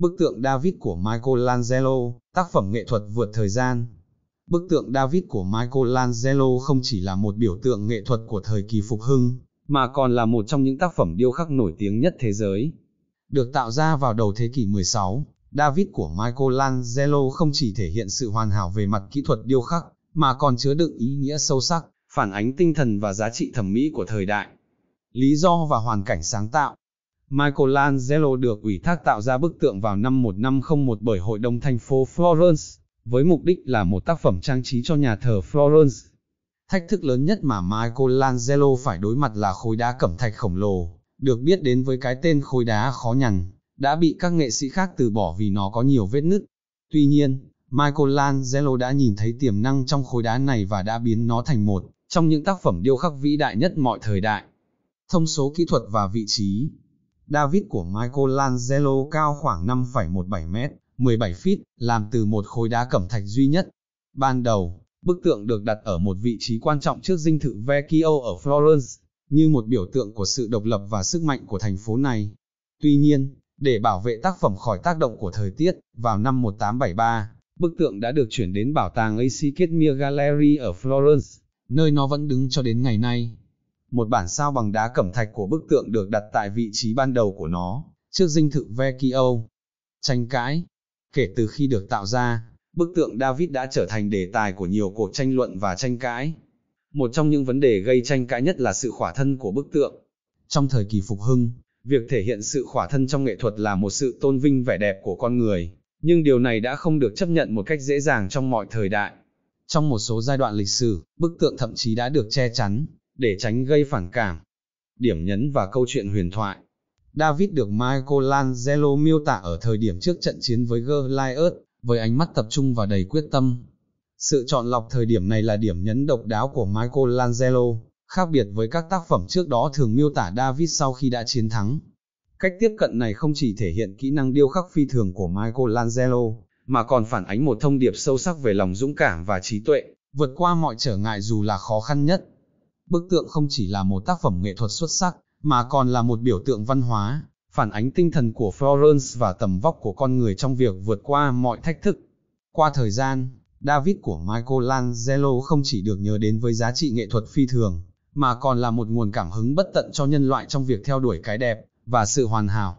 Bức tượng David của Michelangelo, tác phẩm nghệ thuật vượt thời gian. Bức tượng David của Michelangelo không chỉ là một biểu tượng nghệ thuật của thời kỳ phục hưng, mà còn là một trong những tác phẩm điêu khắc nổi tiếng nhất thế giới. Được tạo ra vào đầu thế kỷ 16, David của Michelangelo không chỉ thể hiện sự hoàn hảo về mặt kỹ thuật điêu khắc, mà còn chứa đựng ý nghĩa sâu sắc, phản ánh tinh thần và giá trị thẩm mỹ của thời đại. Lý do và hoàn cảnh sáng tạo Michelangelo được ủy thác tạo ra bức tượng vào năm 1501 bởi hội đồng thành phố Florence, với mục đích là một tác phẩm trang trí cho nhà thờ Florence. Thách thức lớn nhất mà Michelangelo phải đối mặt là khối đá cẩm thạch khổng lồ, được biết đến với cái tên khối đá khó nhằn, đã bị các nghệ sĩ khác từ bỏ vì nó có nhiều vết nứt. Tuy nhiên, Michelangelo đã nhìn thấy tiềm năng trong khối đá này và đã biến nó thành một trong những tác phẩm điêu khắc vĩ đại nhất mọi thời đại. Thông số kỹ thuật và vị trí David của Michelangelo cao khoảng 5,17 mét, 17 feet, làm từ một khối đá cẩm thạch duy nhất. Ban đầu, bức tượng được đặt ở một vị trí quan trọng trước dinh thự Vecchio ở Florence, như một biểu tượng của sự độc lập và sức mạnh của thành phố này. Tuy nhiên, để bảo vệ tác phẩm khỏi tác động của thời tiết, vào năm 1873, bức tượng đã được chuyển đến bảo tàng Academia Gallery ở Florence, nơi nó vẫn đứng cho đến ngày nay một bản sao bằng đá cẩm thạch của bức tượng được đặt tại vị trí ban đầu của nó, trước dinh thự Vecchio. Tranh cãi Kể từ khi được tạo ra, bức tượng David đã trở thành đề tài của nhiều cuộc tranh luận và tranh cãi. Một trong những vấn đề gây tranh cãi nhất là sự khỏa thân của bức tượng. Trong thời kỳ phục hưng, việc thể hiện sự khỏa thân trong nghệ thuật là một sự tôn vinh vẻ đẹp của con người, nhưng điều này đã không được chấp nhận một cách dễ dàng trong mọi thời đại. Trong một số giai đoạn lịch sử, bức tượng thậm chí đã được che chắn, để tránh gây phản cảm. Điểm nhấn và câu chuyện huyền thoại David được Michelangelo miêu tả ở thời điểm trước trận chiến với Goliath, với ánh mắt tập trung và đầy quyết tâm. Sự chọn lọc thời điểm này là điểm nhấn độc đáo của Michelangelo, khác biệt với các tác phẩm trước đó thường miêu tả David sau khi đã chiến thắng. Cách tiếp cận này không chỉ thể hiện kỹ năng điêu khắc phi thường của Michelangelo, mà còn phản ánh một thông điệp sâu sắc về lòng dũng cảm và trí tuệ, vượt qua mọi trở ngại dù là khó khăn nhất. Bức tượng không chỉ là một tác phẩm nghệ thuật xuất sắc, mà còn là một biểu tượng văn hóa, phản ánh tinh thần của Florence và tầm vóc của con người trong việc vượt qua mọi thách thức. Qua thời gian, David của Michelangelo không chỉ được nhớ đến với giá trị nghệ thuật phi thường, mà còn là một nguồn cảm hứng bất tận cho nhân loại trong việc theo đuổi cái đẹp và sự hoàn hảo.